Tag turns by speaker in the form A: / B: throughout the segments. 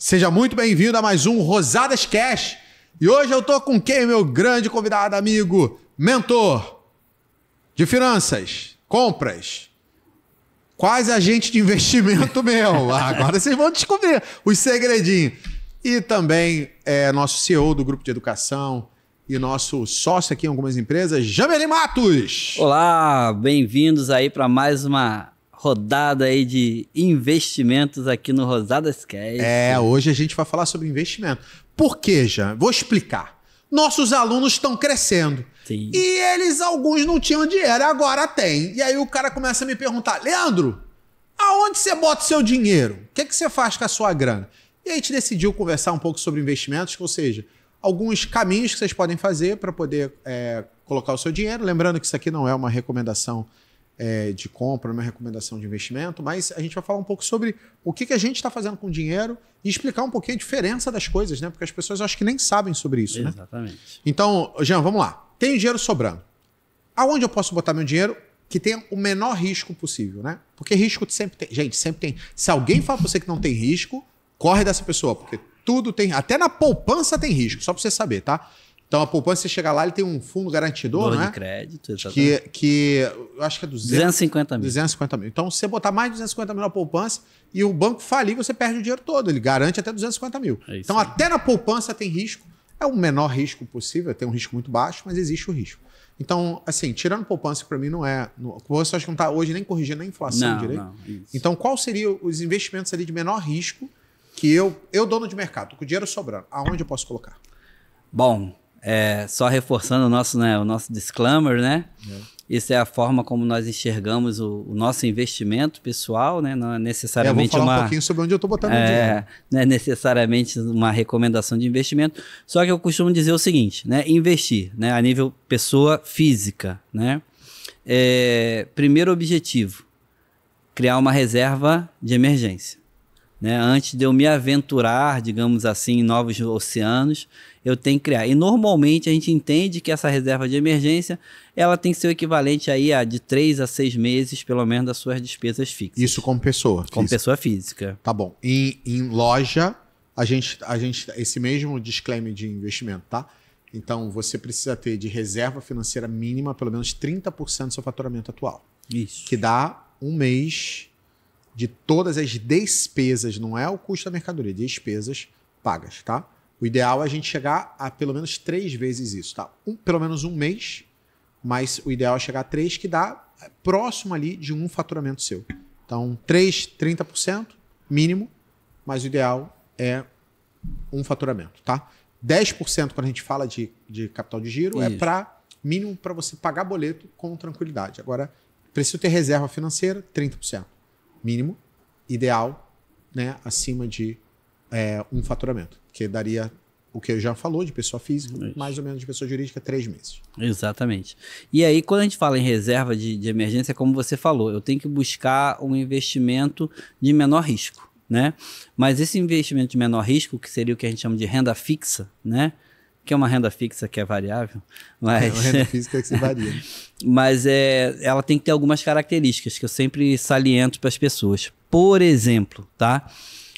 A: Seja muito bem-vindo a mais um Rosadas Cash. E hoje eu tô com quem, meu grande convidado, amigo, mentor de finanças, compras, quase agente de investimento meu. Agora vocês vão descobrir os segredinhos. E também é nosso CEO do grupo de educação e nosso sócio aqui em algumas empresas, Jamelin Matos.
B: Olá, bem-vindos aí para mais uma rodada aí de investimentos aqui no Rosada Cash. É,
A: hoje a gente vai falar sobre investimento. Por que, Jean? Vou explicar. Nossos alunos estão crescendo. Sim. E eles, alguns não tinham dinheiro, agora tem. E aí o cara começa a me perguntar: Leandro, aonde você bota o seu dinheiro? O que, é que você faz com a sua grana? E a gente decidiu conversar um pouco sobre investimentos, ou seja, alguns caminhos que vocês podem fazer para poder é, colocar o seu dinheiro. Lembrando que isso aqui não é uma recomendação é, de compra, é uma recomendação de investimento, mas a gente vai falar um pouco sobre o que, que a gente está fazendo com o dinheiro e explicar um pouquinho a diferença das coisas, né? Porque as pessoas acho que nem sabem sobre isso. Né? Exatamente. Né? Então, Jean, vamos lá. Tenho dinheiro sobrando. Aonde eu posso botar meu dinheiro que tenha o menor risco possível, né? Porque risco sempre tem. Gente, sempre tem. Se alguém fala para você que não tem risco, corre dessa pessoa, porque tudo tem. Até na poupança tem risco, só para você saber, tá? Então a poupança, você chega lá, ele tem um fundo garantidor, né? né? de
B: crédito, exatamente. Que,
A: que eu acho que é 200, 250 mil. 250 mil. Então, se você botar mais de 250 mil na poupança e o banco falir, você perde o dinheiro todo. Ele garante até 250 mil. É então, aí. até na poupança tem risco. É o menor risco possível, tem um risco muito baixo, mas existe o risco. Então, assim, tirando poupança, para mim não é. Você acha que não está hoje nem corrigindo a inflação não, direito? Não, isso. Então, qual seria os investimentos ali de menor risco que eu, eu dono de mercado, com o dinheiro sobrando, aonde eu posso colocar? Bom,
B: é, só reforçando o nosso, né, o nosso disclaimer, né? É. Isso é a forma como nós enxergamos o, o nosso investimento pessoal, né? Não é necessariamente é, eu vou falar uma, um pouquinho
A: sobre onde eu estou botando é, dinheiro.
B: Não é necessariamente uma recomendação de investimento. Só que eu costumo dizer o seguinte, né? Investir, né? A nível pessoa física, né? É, primeiro objetivo, criar uma reserva de emergência. Né? Antes de eu me aventurar, digamos assim, em novos oceanos, eu tenho que criar. E normalmente a gente entende que essa reserva de emergência ela tem que ser o equivalente aí a de três a seis meses, pelo menos,
A: das suas despesas fixas. Isso como pessoa. Como física. pessoa física. Tá bom. Em, em loja, a gente, a gente. Esse mesmo disclaimer de investimento, tá? Então você precisa ter de reserva financeira mínima pelo menos 30% do seu faturamento atual. Isso. Que dá um mês de todas as despesas, não é o custo da mercadoria, despesas pagas, tá? O ideal é a gente chegar a pelo menos três vezes isso, tá? Um, pelo menos um mês, mas o ideal é chegar a três, que dá próximo ali de um faturamento seu. Então, 3, 30% mínimo, mas o ideal é um faturamento, tá? 10% quando a gente fala de, de capital de giro é isso. é para mínimo para você pagar boleto com tranquilidade. Agora, preciso ter reserva financeira, 30% mínimo, ideal, né, acima de é, um faturamento que daria o que eu já falou de pessoa física, Isso. mais ou menos de pessoa jurídica, três meses.
B: Exatamente. E aí, quando a gente fala em reserva de, de emergência, como você falou, eu tenho que buscar um investimento de menor risco, né? Mas esse investimento de menor risco, que seria o que a gente chama de renda fixa, né? que é uma renda fixa que é variável, é, mas é uma renda fixa que se varia. mas é, ela tem que ter algumas características que eu sempre saliento para as pessoas. Por exemplo, tá?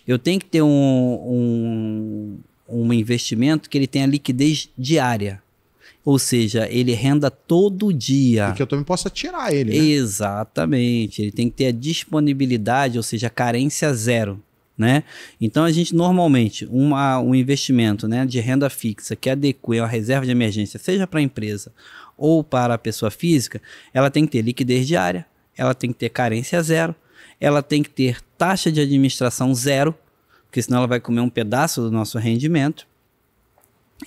B: eu tenho que ter um, um, um investimento que ele tenha liquidez diária. Ou seja, ele renda todo dia. E que eu também possa tirar ele. Né? Exatamente. Ele tem que ter a disponibilidade, ou seja, a carência zero. Né? Então a gente normalmente uma, um investimento né, de renda fixa que adeque a reserva de emergência, seja para a empresa ou para a pessoa física, ela tem que ter liquidez diária, ela tem que ter carência zero, ela tem que ter taxa de administração zero, porque senão ela vai comer um pedaço do nosso rendimento.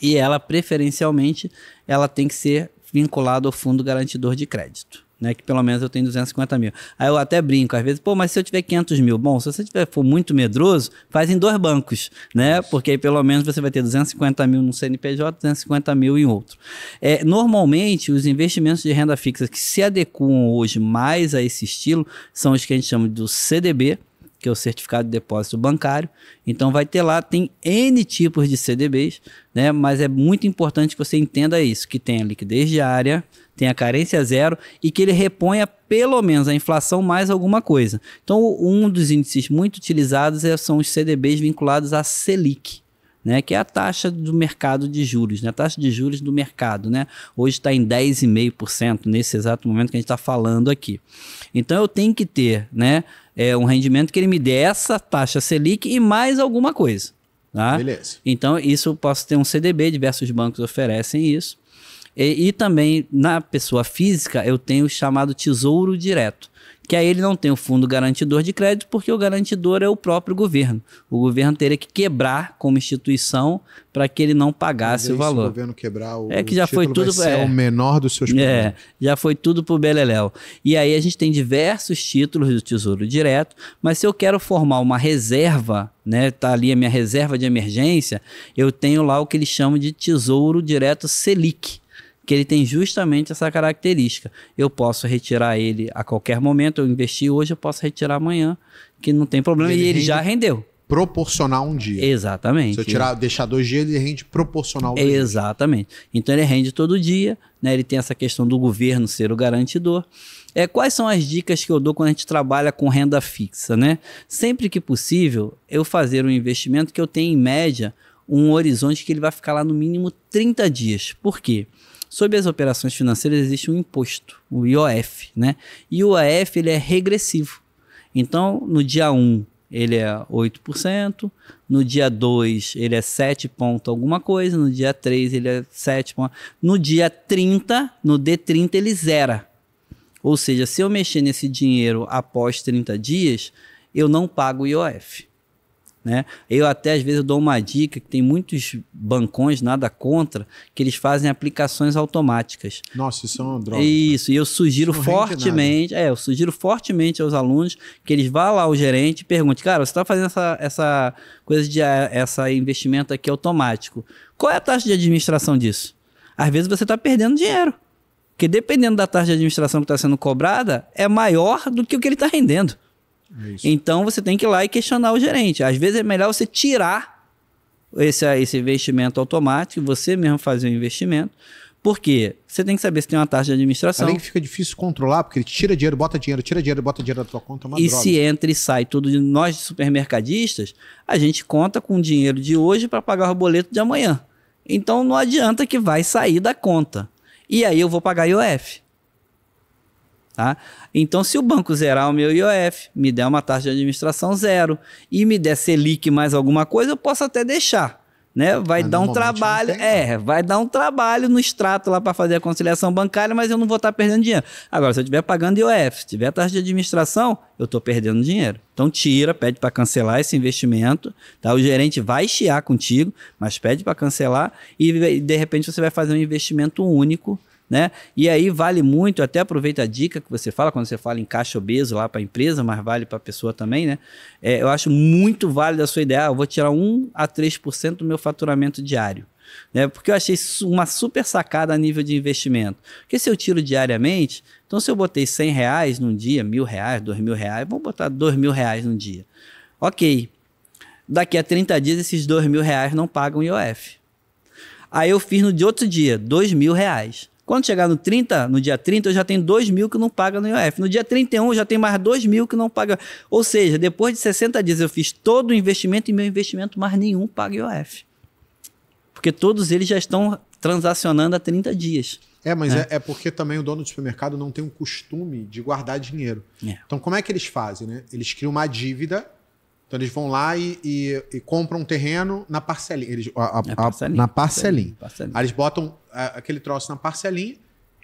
B: E ela, preferencialmente, ela tem que ser vinculada ao fundo garantidor de crédito né? Que pelo menos eu tenho 250 mil. Aí eu até brinco, às vezes, pô, mas se eu tiver 500 mil? Bom, se você tiver, for muito medroso, faz em dois bancos, né? Porque aí pelo menos você vai ter 250 mil num CNPJ, 250 mil em outro. É, normalmente, os investimentos de renda fixa que se adequam hoje mais a esse estilo são os que a gente chama do CDB, que é o certificado de depósito bancário. Então vai ter lá, tem N tipos de CDBs, né? Mas é muito importante que você entenda isso, que tem a liquidez diária, tem a carência zero e que ele reponha pelo menos a inflação mais alguma coisa. Então um dos índices muito utilizados é, são os CDBs vinculados à Selic né, que é a taxa do mercado de juros, né, a taxa de juros do mercado. Né? Hoje está em 10,5% nesse exato momento que a gente está falando aqui. Então eu tenho que ter né, é, um rendimento que ele me dê essa taxa Selic e mais alguma coisa. Tá? Beleza. Então, isso eu posso ter um CDB, diversos bancos oferecem isso. E, e também na pessoa física eu tenho o chamado tesouro direto que aí ele não tem o fundo garantidor de crédito, porque o garantidor é o próprio governo. O governo teria que quebrar como instituição para que ele não pagasse o valor. Se o
A: governo quebrar o é que já foi tudo vai é, o
B: menor dos seus é, problemas. É, já foi tudo para o beleléu. E aí a gente tem diversos títulos do Tesouro Direto, mas se eu quero formar uma reserva, né, tá ali a minha reserva de emergência, eu tenho lá o que eles chamam de Tesouro Direto Selic que ele tem justamente essa característica. Eu posso retirar ele a qualquer momento, eu investi hoje, eu posso retirar amanhã, que não tem problema, ele e ele já rendeu.
A: Proporcional um dia.
B: Exatamente. Se eu tirar, deixar dois dias, ele rende proporcional. Dois Exatamente. Dias. Então ele rende todo dia, né? Ele tem essa questão do governo ser o garantidor. É, quais são as dicas que eu dou quando a gente trabalha com renda fixa, né? Sempre que possível, eu fazer um investimento que eu tenha em média um horizonte que ele vai ficar lá no mínimo 30 dias. Por quê? Porque Sobre as operações financeiras existe um imposto, o IOF, né? E o IOF ele é regressivo. Então, no dia 1 ele é 8%, no dia 2 ele é 7 ponto alguma coisa, no dia 3 ele é 7 ponto. No dia 30, no D30 ele zera. Ou seja, se eu mexer nesse dinheiro após 30 dias, eu não pago o IOF. Né? Eu até às vezes dou uma dica que tem muitos bancões, nada contra, que eles fazem aplicações automáticas. Nossa, isso é uma droga. Né? Isso, e eu sugiro fortemente, é, eu sugiro fortemente aos alunos que eles vá lá ao gerente e pergunte, cara, você está fazendo essa, essa coisa de eh, essa investimento aqui automático. Qual é a taxa de administração disso? Às vezes você está perdendo dinheiro. Porque dependendo da taxa de administração que está sendo cobrada, é maior do que o que ele está rendendo. É então você tem que ir lá e questionar o gerente. Às vezes é melhor você tirar esse, esse investimento automático, você mesmo fazer o investimento. Porque você tem que saber se tem uma taxa de administração. Além que
A: fica difícil controlar, porque ele tira dinheiro, bota dinheiro, tira dinheiro, bota dinheiro da tua conta, é E droga. se
B: entra e sai tudo de nós supermercadistas, a gente conta com o dinheiro de hoje para pagar o boleto de amanhã. Então não adianta que vai sair da conta. E aí eu vou pagar IOF. Tá? Então, se o banco zerar o meu IOF, me der uma taxa de administração zero e me der Selic mais alguma coisa, eu posso até deixar. Né? Vai mas dar um trabalho, né? é, vai dar um trabalho no extrato lá para fazer a conciliação bancária, mas eu não vou estar tá perdendo dinheiro. Agora, se eu estiver pagando IOF, se tiver taxa de administração, eu estou perdendo dinheiro. Então tira, pede para cancelar esse investimento, tá? O gerente vai chiar contigo, mas pede para cancelar e de repente você vai fazer um investimento único né? E aí vale muito, até aproveita a dica que você fala, quando você fala em caixa obeso lá para a empresa, mas vale para a pessoa também, né? É, eu acho muito válido a sua ideia, ah, eu vou tirar 1 a 3% do meu faturamento diário. Né? Porque eu achei uma super sacada a nível de investimento. Porque se eu tiro diariamente, então se eu botei 100 reais num dia, mil reais, dois mil reais, vamos botar dois mil reais num dia. Ok. Daqui a 30 dias, esses dois mil reais não pagam IOF. Aí eu fiz no de outro dia, dois mil reais. Quando chegar no 30, no dia 30, eu já tenho 2 mil que não paga no IOF. No dia 31, eu já tenho mais 2 mil que não paga. Ou seja, depois de 60 dias, eu fiz todo o investimento e meu investimento mais nenhum
A: paga IOF. Porque todos eles já estão transacionando há 30 dias. É, mas é. É, é, porque também o dono do supermercado não tem o costume de guardar dinheiro. É. Então, como é que eles fazem? Né? Eles criam uma dívida, então eles vão lá e, e, e compram um terreno na parcelinha. Eles, a, a, é parcelinha, a, na parcelinha. parcelinha. Aí eles botam aquele troço na parcelinha,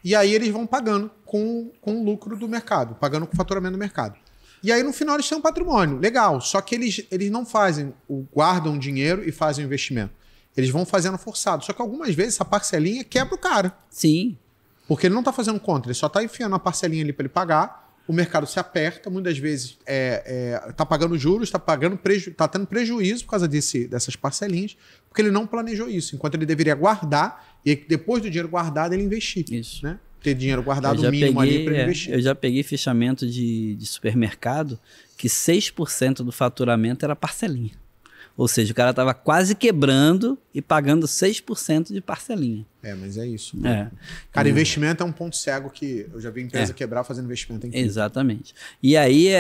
A: e aí eles vão pagando com, com o lucro do mercado, pagando com o faturamento do mercado. E aí no final eles têm um patrimônio, legal, só que eles, eles não fazem, o, guardam dinheiro e fazem o investimento. Eles vão fazendo forçado, só que algumas vezes essa parcelinha quebra o cara. Sim. Porque ele não está fazendo contra, ele só está enfiando a parcelinha ali para ele pagar, o mercado se aperta, muitas vezes está é, é, tá pagando juros, está pagando preju tá tendo prejuízo por causa desse, dessas parcelinhas, porque ele não planejou isso, enquanto ele deveria guardar e depois do dinheiro guardado, ele investir. Isso. Né? Ter dinheiro guardado mínimo peguei, ali para é, investir.
B: Eu já peguei fechamento de, de supermercado que 6% do faturamento era parcelinha. Ou seja, o cara estava quase quebrando e pagando 6% de parcelinha. É, mas é isso. Né? É. Cara, e... investimento
A: é um ponto cego que eu já vi empresa é. quebrar fazendo investimento em
B: Exatamente. E aí é,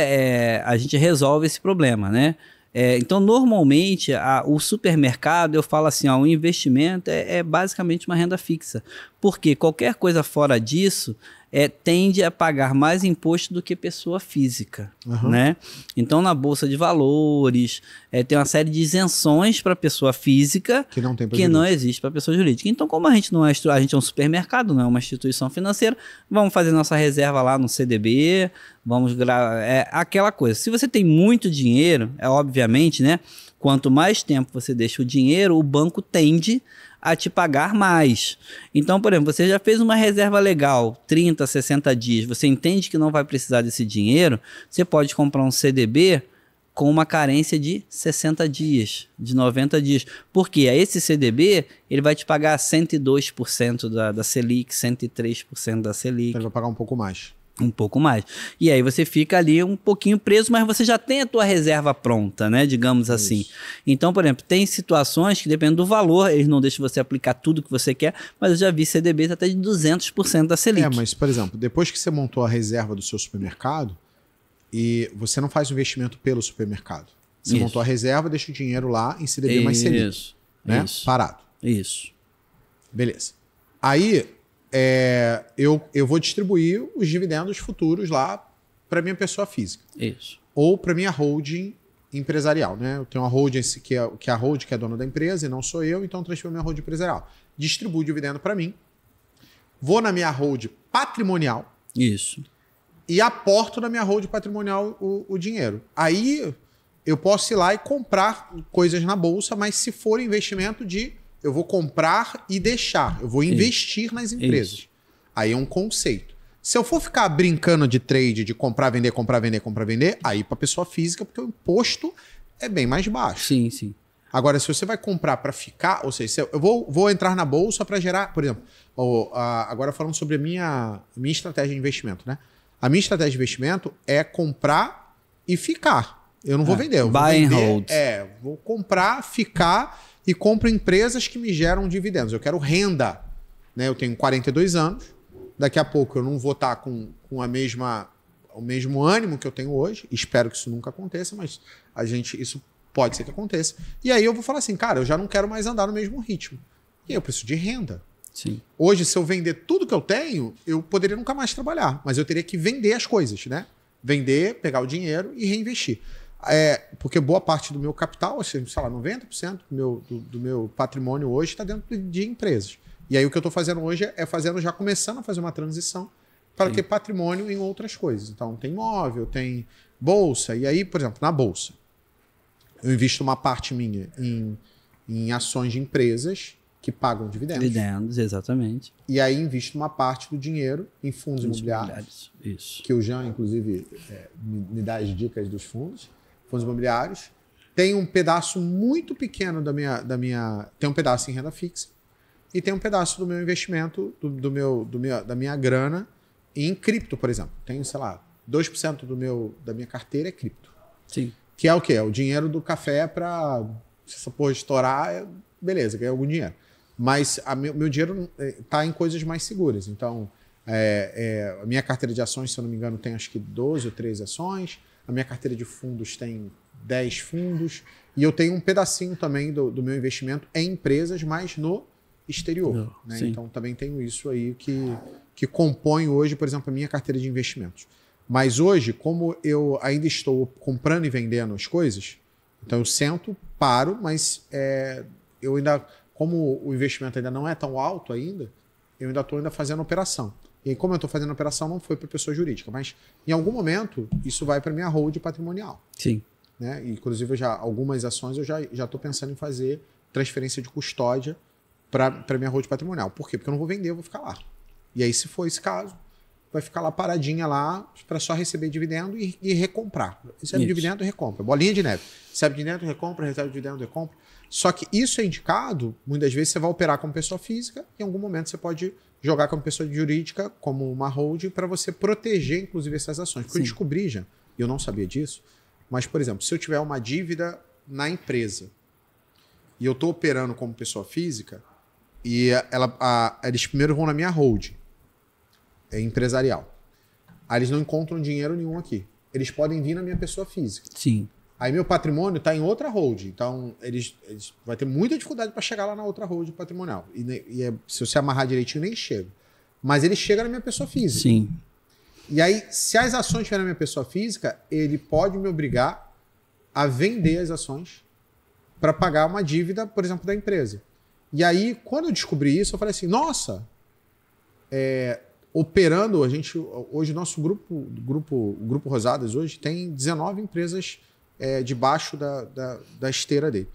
B: é, a gente resolve esse problema, né? É, então, normalmente, a, o supermercado, eu falo assim, ó, o investimento é, é basicamente uma renda fixa. Porque qualquer coisa fora disso é, tende a pagar mais imposto do que pessoa física, uhum. né? Então, na bolsa de valores é, tem uma série de isenções para pessoa física que
A: não, tem que jurídica. não
B: existe para pessoa jurídica. Então, como a gente não é a gente é um supermercado, não é uma instituição financeira, vamos fazer nossa reserva lá no CDB, vamos gravar é aquela coisa. Se você tem muito dinheiro, é obviamente, né? Quanto mais tempo você deixa o dinheiro, o banco tende a te pagar mais. Então, por exemplo, você já fez uma reserva legal, 30, 60 dias, você entende que não vai precisar desse dinheiro, você pode comprar um CDB com uma carência de 60 dias, de 90 dias. Porque esse CDB, ele vai te pagar 102% da, da Selic, 103% da Selic. Ele vai pagar um pouco mais um pouco mais. E aí você fica ali um pouquinho preso, mas você já tem a tua reserva pronta, né? Digamos assim. Então, por exemplo, tem situações que dependendo do valor, eles não deixam você aplicar tudo que você quer, mas eu já vi CDBs até de
A: 200% da Selic. É, mas por exemplo, depois que você montou a reserva do seu supermercado e você não faz o investimento pelo supermercado. Você Isso. montou a reserva, deixa o dinheiro lá em CDB Isso. mais Selic, né? Isso. Parado. Isso. Beleza. Aí é, eu, eu vou distribuir os dividendos futuros lá para minha pessoa física. Isso. Ou para minha holding empresarial, né? Eu tenho uma holding que é, que é a holding que é dona da empresa e não sou eu, então transfiro minha holding empresarial. Distribuo o dividendo para mim. Vou na minha holding patrimonial. Isso. E aporto na minha holding patrimonial o, o dinheiro. Aí eu posso ir lá e comprar coisas na bolsa, mas se for investimento de eu vou comprar e deixar, eu vou investir Isso. nas empresas. Isso. Aí é um conceito. Se eu for ficar brincando de trade, de comprar, vender, comprar, vender, comprar, vender, aí para pessoa física, porque o imposto é bem mais baixo. Sim, sim. Agora, se você vai comprar para ficar, ou seja, eu vou, vou entrar na bolsa para gerar, por exemplo, ou, agora falando sobre a minha, minha estratégia de investimento, né? A minha estratégia de investimento é comprar e ficar. Eu não vou é. vender. Eu vou buy vender, and hold. É, vou comprar, ficar e compro empresas que me geram dividendos. Eu quero renda. Né? Eu tenho 42 anos, daqui a pouco eu não vou estar com, com a mesma, o mesmo ânimo que eu tenho hoje. Espero que isso nunca aconteça, mas a gente isso pode ser que aconteça. E aí eu vou falar assim, cara, eu já não quero mais andar no mesmo ritmo. E eu preciso de renda. Sim. Hoje, se eu vender tudo que eu tenho, eu poderia nunca mais trabalhar, mas eu teria que vender as coisas, né? Vender, pegar o dinheiro e reinvestir. É, porque boa parte do meu capital, sei lá, 90% do meu, do, do meu patrimônio hoje está dentro de empresas. E aí o que eu estou fazendo hoje é fazendo, já começando a fazer uma transição para Sim. ter patrimônio em outras coisas. Então tem imóvel, tem bolsa. E aí, por exemplo, na bolsa, eu invisto uma parte minha em, em ações de empresas que pagam dividendos. Dividendos, exatamente. E aí invisto uma parte do dinheiro em fundos, fundos imobiliários, imobiliários. Isso. Que o Jean, inclusive, é, me, me dá as dicas dos fundos fundos imobiliários. Tem um pedaço muito pequeno da minha, da minha. Tem um pedaço em renda fixa e tem um pedaço do meu investimento, do, do meu, do meu, da minha grana em cripto, por exemplo. Tenho, sei lá, 2% do meu, da minha carteira é cripto. Sim. Que é o quê? É o dinheiro do café para. Se essa porra estourar, é, beleza, ganhei algum dinheiro. Mas a meu, meu dinheiro está é, em coisas mais seguras. Então, é, é, a minha carteira de ações, se eu não me engano, tem acho que 12 ou 13 ações a minha carteira de fundos tem 10 fundos, e eu tenho um pedacinho também do, do meu investimento em empresas, mas no exterior. Não, né? Então também tenho isso aí que, que compõe hoje, por exemplo, a minha carteira de investimentos. Mas hoje, como eu ainda estou comprando e vendendo as coisas, então eu sento, paro, mas é, eu ainda, como o investimento ainda não é tão alto ainda, eu ainda estou ainda fazendo operação. E como eu estou fazendo a operação, não foi para pessoa jurídica, mas em algum momento isso vai para minha hold patrimonial. Sim. Né? Inclusive, já algumas ações eu já estou pensando em fazer transferência de custódia para minha hold patrimonial. Por quê? Porque eu não vou vender, eu vou ficar lá. E aí, se for esse caso, vai ficar lá paradinha lá para só receber dividendo e, e recomprar. Recebe isso. dividendo recompra. Bolinha de neve. Recebe dividendo, recompra, recebe dividendo, recompra. Só que isso é indicado, muitas vezes você vai operar como pessoa física, e em algum momento você pode jogar com a pessoa jurídica, como uma holding, para você proteger, inclusive, essas ações. Porque Sim. eu descobri já, e eu não sabia disso, mas, por exemplo, se eu tiver uma dívida na empresa e eu estou operando como pessoa física, e ela, a, eles primeiro vão na minha holding é empresarial. Aí eles não encontram dinheiro nenhum aqui. Eles podem vir na minha pessoa física. Sim. Aí meu patrimônio está em outra hold. Então, eles, eles vai ter muita dificuldade para chegar lá na outra hold patrimonial. E, e é, se você amarrar direitinho, nem chega. Mas ele chega na minha pessoa física. Sim. E aí, se as ações estiverem na minha pessoa física, ele pode me obrigar a vender as ações para pagar uma dívida, por exemplo, da empresa. E aí, quando eu descobri isso, eu falei assim: nossa, é, operando, a gente, hoje nosso grupo, grupo, o Grupo Rosadas, hoje tem 19 empresas é, debaixo da, da, da esteira dele.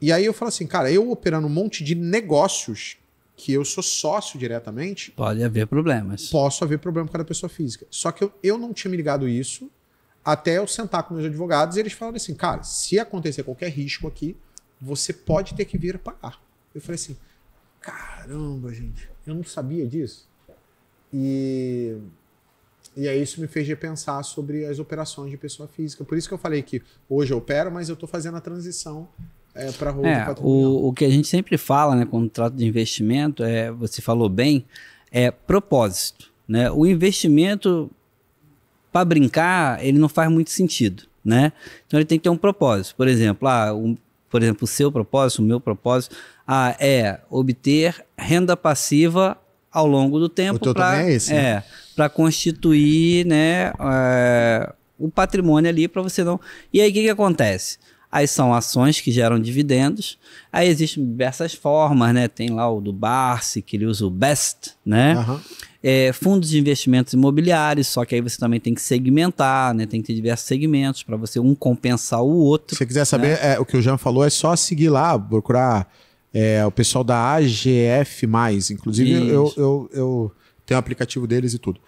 A: E aí eu falo assim, cara, eu operando um monte de negócios que eu sou sócio diretamente. Pode haver problemas. Posso haver problema com a pessoa física. Só que eu, eu não tinha me ligado isso até eu sentar com meus advogados e eles falaram assim, cara, se acontecer qualquer risco aqui, você pode ter que vir pagar. Eu falei assim, caramba, gente, eu não sabia disso. E e aí isso me fez repensar sobre as operações de pessoa física. Por isso que eu falei que hoje eu opero, mas eu estou fazendo a transição é, para a é,
B: o, o que a gente sempre fala, né, quando trata de investimento, é, você falou bem, é propósito. Né? O investimento, para brincar, ele não faz muito sentido. Né? Então ele tem que ter um propósito. Por exemplo, ah, um, por exemplo, o seu propósito, o meu propósito ah, é obter renda passiva ao longo do tempo para é, né? é constituir né é, o patrimônio ali para você não e aí o que, que acontece aí são ações que geram dividendos aí existem diversas formas né tem lá o do Barsi que ele usa o Best né uhum. é, fundos de investimentos imobiliários só que aí você também tem que segmentar né tem que ter diversos segmentos para você um compensar o outro se você quiser saber né?
A: é, o que o Jean falou é só seguir lá procurar é, o pessoal da AGF, inclusive eu, eu, eu tenho o aplicativo deles e tudo.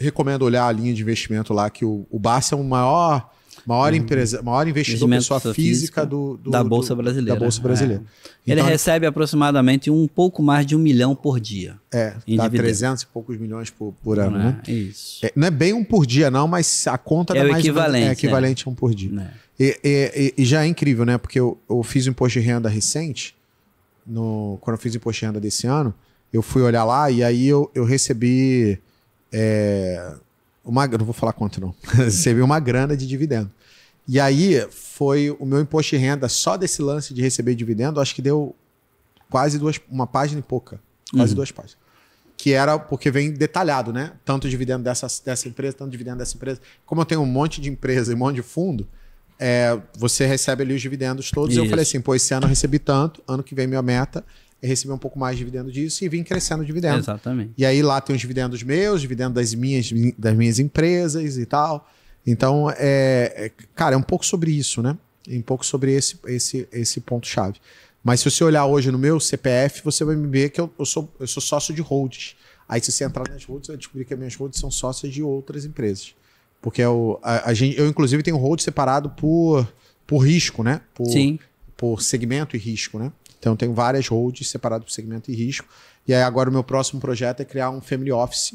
A: Recomendo olhar a linha de investimento lá, que o, o Barça é o maior, maior, uhum. empresa, maior investidor, pessoa, física, do, do, da Bolsa Brasileira. Da Bolsa é. Brasileira. É. Então, Ele
B: recebe aproximadamente um pouco mais de um milhão por dia. É, dá 300
A: e poucos milhões por, por ano, não é? né? Isso. É, não é bem um por dia, não, mas a conta é dá o mais equivalente, é equivalente né? a um por dia. Né? E, e, e, já é incrível, né? Porque eu, eu fiz um imposto de renda recente no, quando eu fiz imposto de renda desse ano, eu fui olhar lá e aí eu, eu recebi. É, uma, não vou falar quanto, não. recebi uma grana de dividendo. E aí foi o meu imposto de renda só desse lance de receber dividendo, acho que deu quase duas, uma página e pouca. Quase uhum. duas páginas. Que era porque vem detalhado, né? Tanto dividendo dessa, dessa empresa, tanto dividendo dessa empresa. Como eu tenho um monte de empresa e um monte de fundo, é, você recebe ali os dividendos todos. Isso. Eu falei assim, pô, esse ano eu recebi tanto, ano que vem minha meta é receber um pouco mais de dividendo disso e vim crescendo o dividendo. Exatamente. E aí lá tem os dividendos meus, dividendos das minhas, das minhas empresas e tal. Então, é, é, cara, é um pouco sobre isso, né? É um pouco sobre esse, esse, esse ponto-chave. Mas se você olhar hoje no meu CPF, você vai me ver que eu, eu, sou, eu sou sócio de holds. Aí se você entrar nas holds, você vai descobrir que as minhas holds são sócias de outras empresas. Porque eu, é a, a gente, eu, inclusive, tenho hold separado por, por risco, né? Por, Sim. Por segmento e risco, né? Então, eu tenho várias holds separadas por segmento e risco. E aí, agora, o meu próximo projeto é criar um family office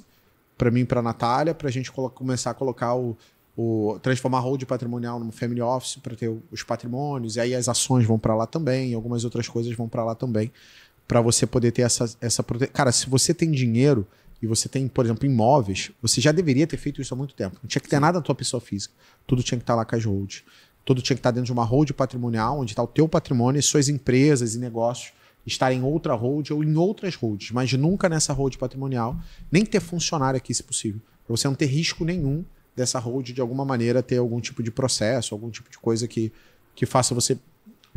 A: para mim e para a Natália, para a gente começar a colocar o, o transformar hold patrimonial num family office para ter os patrimônios. E aí, as ações vão para lá também, algumas outras coisas vão para lá também, para você poder ter essa, essa proteção. Cara, se você tem dinheiro e você tem, por exemplo, imóveis, você já deveria ter feito isso há muito tempo. Não tinha que ter nada na tua pessoa física. Tudo tinha que estar lá com as holds. Tudo tinha que estar dentro de uma hold patrimonial, onde está o teu patrimônio e suas empresas e negócios estarem em outra hold ou em outras holds, mas nunca nessa hold patrimonial, nem ter funcionário aqui, se possível, para você não ter risco nenhum dessa hold de alguma maneira ter algum tipo de processo, algum tipo de coisa que, que faça você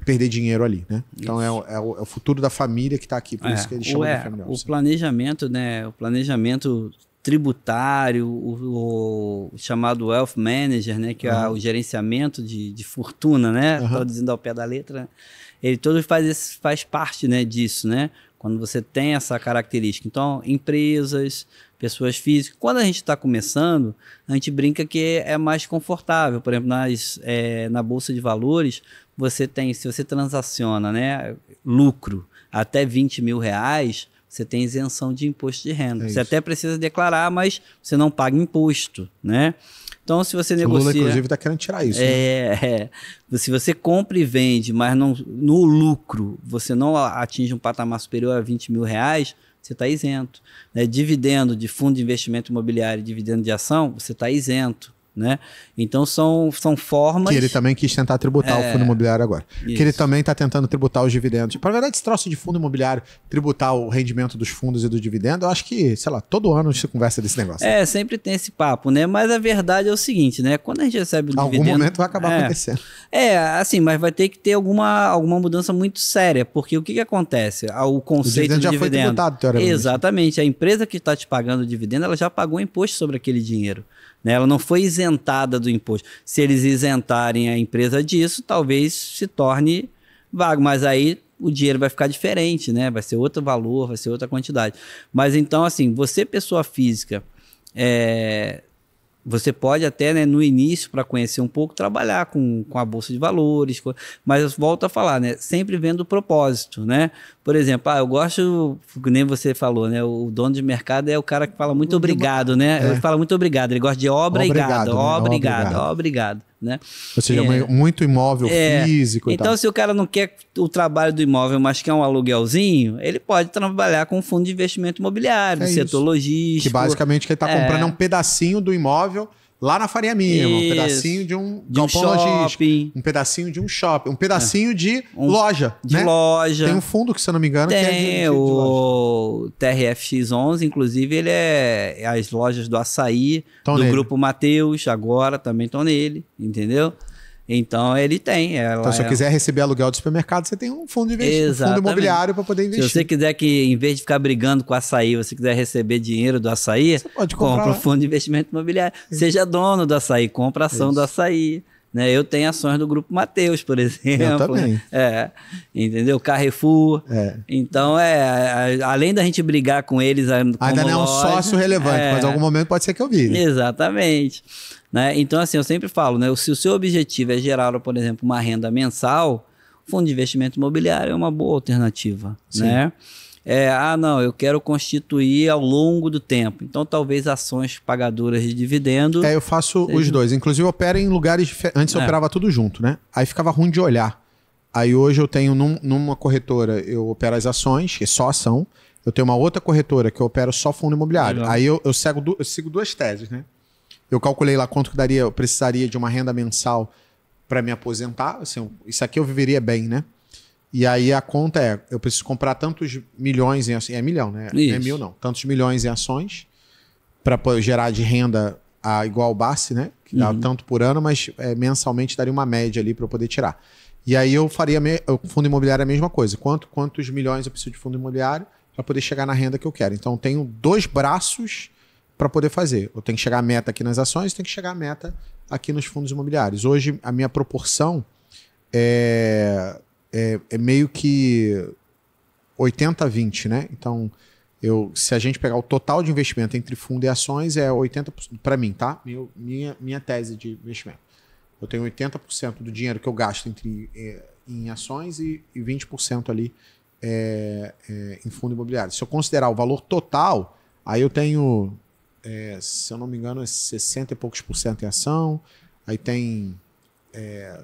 A: perder dinheiro ali, né? Então é o, é, o, é o, futuro da família que está aqui, por é, isso que eles chamam o, de é,
B: O planejamento, né? O planejamento tributário, o, o, chamado wealth manager, né, que uhum. é o gerenciamento de, de fortuna, né, uhum. dizendo ao pé da letra, né, ele todo faz, faz parte, né, disso, né, quando você tem essa característica. Então, empresas, pessoas físicas, quando a gente está começando, a gente brinca que é mais confortável, por exemplo, nas, é, na bolsa de valores, você tem, se você transaciona né, lucro até 20 mil reais, você tem isenção de imposto de renda. É você até precisa declarar, mas você não paga imposto, né? Então, se você negocia... Lula, inclusive,
A: está querendo tirar isso. Né? É,
B: né? é, Se você compra e vende, mas não, no lucro você não atinge um patamar superior a 20 mil reais, você está isento. Né? Dividendo de fundo de investimento imobiliário e dividendo de ação, você está isento né? Então
A: são, são formas. Que ele também quis tentar tributar é, o fundo imobiliário agora. Isso. Que ele também está tentando tributar os dividendos. Para verdade, esse troço de fundo imobiliário, tributar o rendimento dos fundos e do dividendo, eu acho que, sei lá, todo ano se conversa desse negócio.
B: É, sempre tem esse papo, né? Mas a verdade é o seguinte, né? Quando a gente recebe o Algum dividendo. Algum momento vai acabar é, acontecendo. É, assim, mas vai ter que ter alguma, alguma mudança muito séria, porque o que, que acontece? Ah, o conceito de dividendo já dividendo. foi tributado, Exatamente. A empresa que está te pagando o dividendo, ela já pagou imposto sobre aquele dinheiro. Né? Ela não foi isentada do imposto. Se eles isentarem a empresa disso, talvez se torne vago, mas aí o dinheiro vai ficar diferente, né? Vai ser outro valor, vai ser outra quantidade. Mas então, assim, você, pessoa física, é, você pode até, né, no início, para conhecer um pouco, trabalhar com, com a Bolsa de Valores, com, mas volto a falar, né? Sempre vendo o propósito, né? Por exemplo, ah, eu gosto, nem você falou, né? O dono de mercado é o cara que fala muito uhum. obrigado, né? É. Ele fala muito obrigado, ele gosta de né, obrigado, obrigado, obrigado, obrigado né?
A: Ou seja, é, é, muito imóvel é, físico. então, se
B: o cara não quer o trabalho do imóvel, mas quer um aluguelzinho, ele pode
A: trabalhar com um fundo de investimento imobiliário, é setor isso. logístico. Que basicamente que ele está comprando é. é um pedacinho do imóvel lá na Faria Mima, um pedacinho de um de um shopping, um pedacinho de um shopping, um pedacinho é. de um, loja, de né? loja. Tem um fundo que se eu não me engano tem que é de,
B: o TRFX11, inclusive ele é, é as lojas do Açaí, tão do nele. grupo Mateus, agora também estão nele, entendeu? Então ele tem. então, se você é... quiser
A: receber aluguel do supermercado, você tem um fundo, investi... fundo imobiliário para poder investir. Se você
B: quiser que, em vez de ficar brigando com o açaí, você quiser receber dinheiro do açaí, você pode comprar, compra um fundo de investimento imobiliário. Isso. Seja dono do açaí, compra ação Isso. do açaí. Né? Eu tenho ações do Grupo Mateus, por exemplo. Eu também. É, entendeu? Carrefour. É. Então, é, além da gente brigar com eles. Ainda não é um loja, sócio relevante, é, mas em algum momento pode ser que eu vire. Exatamente. Né? Então, assim, eu sempre falo, né? Se o seu objetivo é gerar, por exemplo, uma renda mensal, o fundo de investimento imobiliário é uma
A: boa alternativa, né?
B: É, ah, não, eu quero constituir ao longo do tempo. Então, talvez ações pagadoras de dividendo. É, eu
A: faço seja... os dois. Inclusive, opero em lugares diferentes. Antes eu é. operava tudo junto, né? Aí ficava ruim de olhar. Aí hoje eu tenho num, numa corretora, eu opero as ações, que é só ação. Eu tenho uma outra corretora que eu opero só fundo imobiliário. Legal. Aí eu, eu, eu sigo duas teses, né? Eu calculei lá quanto que daria, eu precisaria de uma renda mensal para me aposentar. Assim, isso aqui eu viveria bem, né? E aí a conta é, eu preciso comprar tantos milhões em ações. É milhão, né? Isso. Não é mil, não. Tantos milhões em ações para gerar de renda a igual base, né? Que dá uhum. tanto por ano, mas é, mensalmente daria uma média ali para eu poder tirar. E aí eu faria o fundo imobiliário é a mesma coisa. Quanto, quantos milhões eu preciso de fundo imobiliário para poder chegar na renda que eu quero? Então eu tenho dois braços para poder fazer. Eu tenho que chegar à meta aqui nas ações, tenho que chegar à meta aqui nos fundos imobiliários. Hoje, a minha proporção é, é, é meio que 80-20, né? Então, eu, se a gente pegar o total de investimento entre fundo e ações, é 80%, para mim, tá? Meu, minha, minha tese de investimento. Eu tenho 80% do dinheiro que eu gasto entre, é, em ações e, e 20% ali é, é, em fundo imobiliário. Se eu considerar o valor total, aí eu tenho é, se eu não me engano, é 60 e poucos por cento em ação, aí tem é,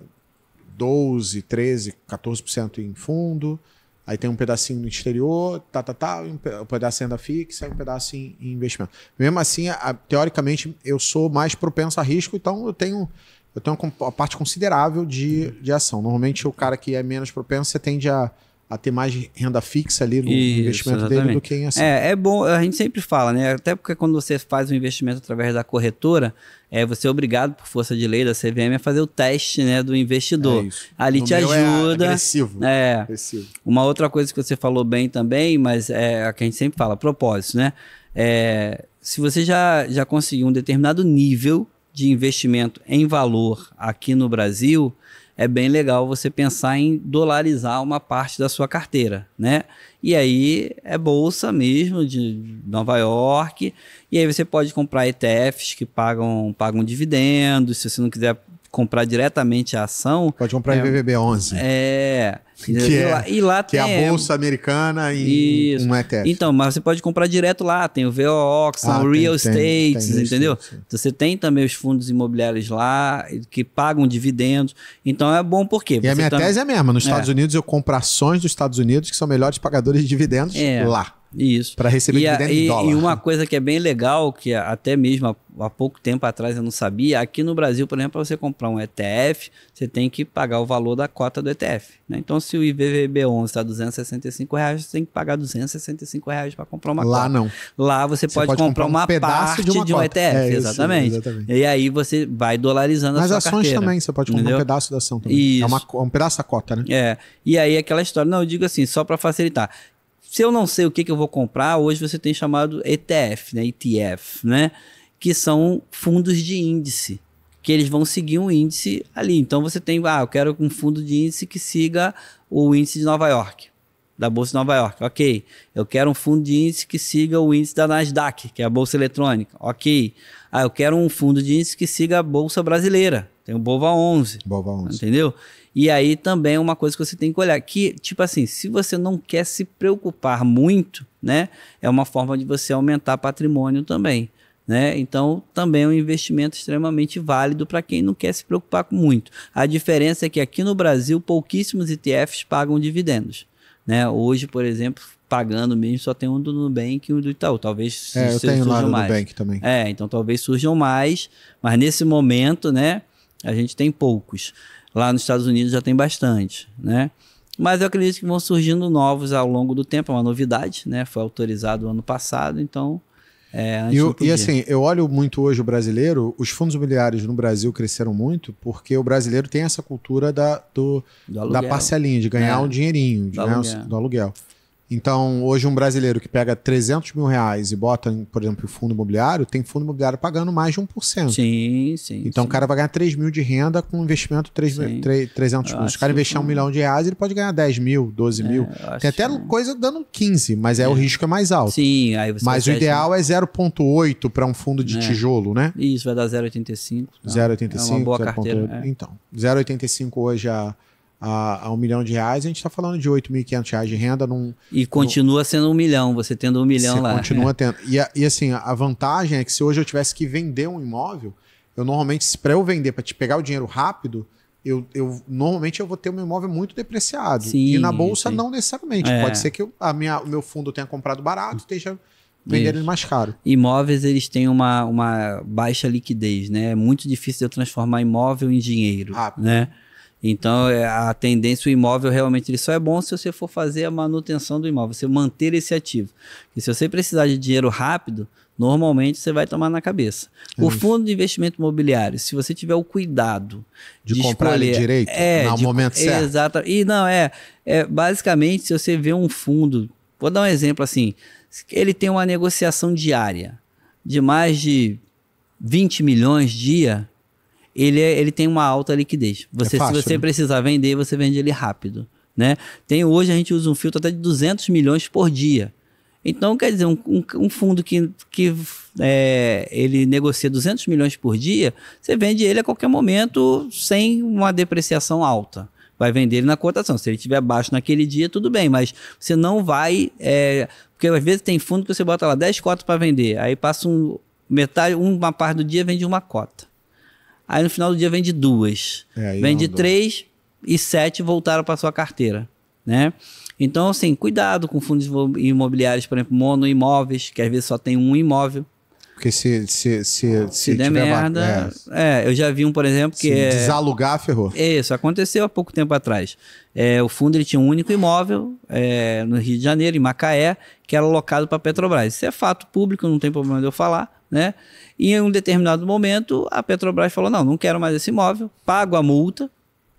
A: 12, 13, 14% em fundo, aí tem um pedacinho no exterior, tá, tá, tá, um pedaço em renda fixa e um pedaço em, em investimento. Mesmo assim, a, teoricamente, eu sou mais propenso a risco, então eu tenho, eu tenho uma parte considerável de, de ação. Normalmente, o cara que é menos propenso, você tende a a ter mais renda fixa ali no Isso, investimento exatamente. dele do que em ação. É, é bom, a gente sempre fala,
B: né? Até porque quando você faz um investimento através da corretora, é, você é obrigado, por força de lei da CVM, a fazer o teste né, do investidor. É ali no te é ajuda. É agressivo. É. Agressivo. Uma outra coisa que você falou bem também, mas é a que a gente sempre fala, propósito, né? É, se você já, já conseguiu um determinado nível de investimento em valor aqui no Brasil, é bem legal você pensar em dolarizar uma parte da sua carteira, né? E aí é bolsa mesmo de Nova York, e aí você pode comprar ETFs que pagam, pagam dividendos, se você não quiser comprar diretamente a ação. Pode comprar é, em VVB11. É. Que e, é, lá, e lá que tem, é a bolsa
A: americana e isso. um ETF. Então,
B: mas você pode comprar direto lá. Tem o voox ah, o Real Estate, entendeu? Então, você tem também os fundos imobiliários lá que pagam dividendos. Então é bom porque. E a minha tam... Tá tese é a mesma. Nos é. Estados
A: Unidos eu compro ações dos Estados Unidos que são melhores pagadores de dividendos é. lá. Isso. Para receber e dividendo a, em dólar. E
B: uma coisa que é bem legal, que até mesmo há, há, pouco tempo atrás eu não sabia, aqui no Brasil, por exemplo, para você comprar um ETF, você tem que pagar o valor da cota do ETF. Né? Então, se o IVVB11 está R$ reais, você tem que pagar R$ reais para comprar uma Lá, cota. Lá não. Lá você, você pode, pode, comprar, comprar um uma pedaço parte de, uma de um ETF, é, exatamente. Isso, exatamente. E aí você vai dolarizando Mas a sua ações carteira, também, você pode comprar entendeu? um
A: pedaço da ação também. Isso. É, uma, é um pedaço da cota, né?
B: É. E aí aquela história, não, eu digo assim, só para facilitar. Se eu não sei o que, que eu vou comprar, hoje você tem chamado ETF, né? ETF, né? Que são fundos de índice, que eles vão seguir um índice ali. Então você tem, ah, eu quero um fundo de índice que siga o índice de Nova York, da Bolsa de Nova York. Ok. Eu quero um fundo de índice que siga o índice da Nasdaq, que é a Bolsa Eletrônica. Ok. Ah, eu quero um fundo de índice que siga a Bolsa Brasileira. Tem o Bova 11. Bova 11. Entendeu? E aí também é uma coisa que você tem que olhar. Que, tipo assim, se você não quer se preocupar muito, né? É uma forma de você aumentar patrimônio também. Né? Então, também é um investimento extremamente válido para quem não quer se preocupar com muito. A diferença é que aqui no Brasil, pouquíssimos ETFs pagam dividendos. Né? Hoje, por exemplo, pagando mesmo, só tem um do Nubank e um do Itaú. Talvez é, eu tenho lá no Nubank também. É, então talvez surjam mais, mas nesse momento, né? A gente tem poucos. Lá nos Estados Unidos já tem bastante, né? Mas eu acredito que vão surgindo novos ao longo do tempo, é uma novidade, né? Foi autorizado ano passado, então.
A: É, e, eu, e assim, eu olho muito hoje o brasileiro, os fundos imobiliários no Brasil cresceram muito porque o brasileiro tem essa cultura da, do, do da parcelinha, de ganhar é. um dinheirinho, de do ganhar aluguel. Um, do aluguel. Então, hoje, um brasileiro que pega 300 mil reais e bota, por exemplo, em fundo imobiliário, tem fundo imobiliário pagando mais de 1%. Sim, sim. Então, sim. o cara vai ganhar 3 mil de renda com um investimento de 300 mil. Se o cara investir um milhão de reais, ele pode ganhar 10 mil, 12 é, mil. Tem até que... coisa dando 15, mas é, é, o risco é mais alto. Sim, aí você Mas o ideal um... é 0,8 para um fundo de é. tijolo, né?
B: Isso, vai dar 0,85. Tá? 0,85. É uma boa 0, carteira. É.
A: Então, 0,85 hoje é a a, a, um milhão de reais, a gente está falando de 8.500 reais de renda. Num,
B: e continua num... sendo um milhão, você tendo um milhão você lá. Continua é.
A: tendo. E, a, e assim, a, vantagem é que se hoje eu tivesse que vender um imóvel, eu normalmente, para eu vender, para te pegar o dinheiro rápido, eu, eu, normalmente eu vou ter um imóvel muito depreciado. Sim, e na bolsa, sim. não necessariamente. É. Pode ser que a minha, o meu fundo tenha comprado barato, esteja vendendo mais caro.
B: Imóveis, eles têm uma, uma baixa liquidez, né? É muito difícil eu transformar imóvel em dinheiro, ah, né? Então, é, a tendência, o imóvel realmente ele só é bom se você for fazer a manutenção do imóvel, você manter esse ativo. E se você precisar de dinheiro rápido, normalmente você vai tomar na cabeça. É o fundo de investimento imobiliário, se você tiver o cuidado de, de comprar escolher, ele direito é, no momento certo. Exato. E não, é, é basicamente se você vê um fundo, vou dar um exemplo assim, ele tem uma negociação diária de mais de 20 milhões dia, ele, é, ele tem uma alta liquidez. Você, é fácil, se você né? precisar vender, você vende ele rápido. Né? Tem hoje a gente usa um filtro até de 200 milhões por dia. Então, quer dizer, um, um, um fundo que, que é, ele negocia 200 milhões por dia, você vende ele a qualquer momento sem uma depreciação alta. Vai vender ele na cotação. Se ele estiver baixo naquele dia, tudo bem, mas você não vai. É, porque às vezes tem fundo que você bota lá 10 cotas para vender, aí passa um, metade, uma parte do dia vende uma cota. Aí no final do dia vende duas. É, vende três e sete voltaram para sua carteira, né? Então, assim, cuidado com fundos imobiliários, por exemplo, monoimóveis, que às vezes só tem um imóvel.
A: Porque se se se, se, se der merda,
B: é. é. eu já vi um, por exemplo, que se é... desalugar ferrou. Isso aconteceu há pouco tempo atrás. É, o fundo ele tinha um único imóvel é, no Rio de Janeiro, em Macaé, que era alocado para Petrobras. Isso é fato público, não tem problema de eu falar né? E em um determinado momento, a Petrobras falou: não, não quero mais esse imóvel, pago a multa,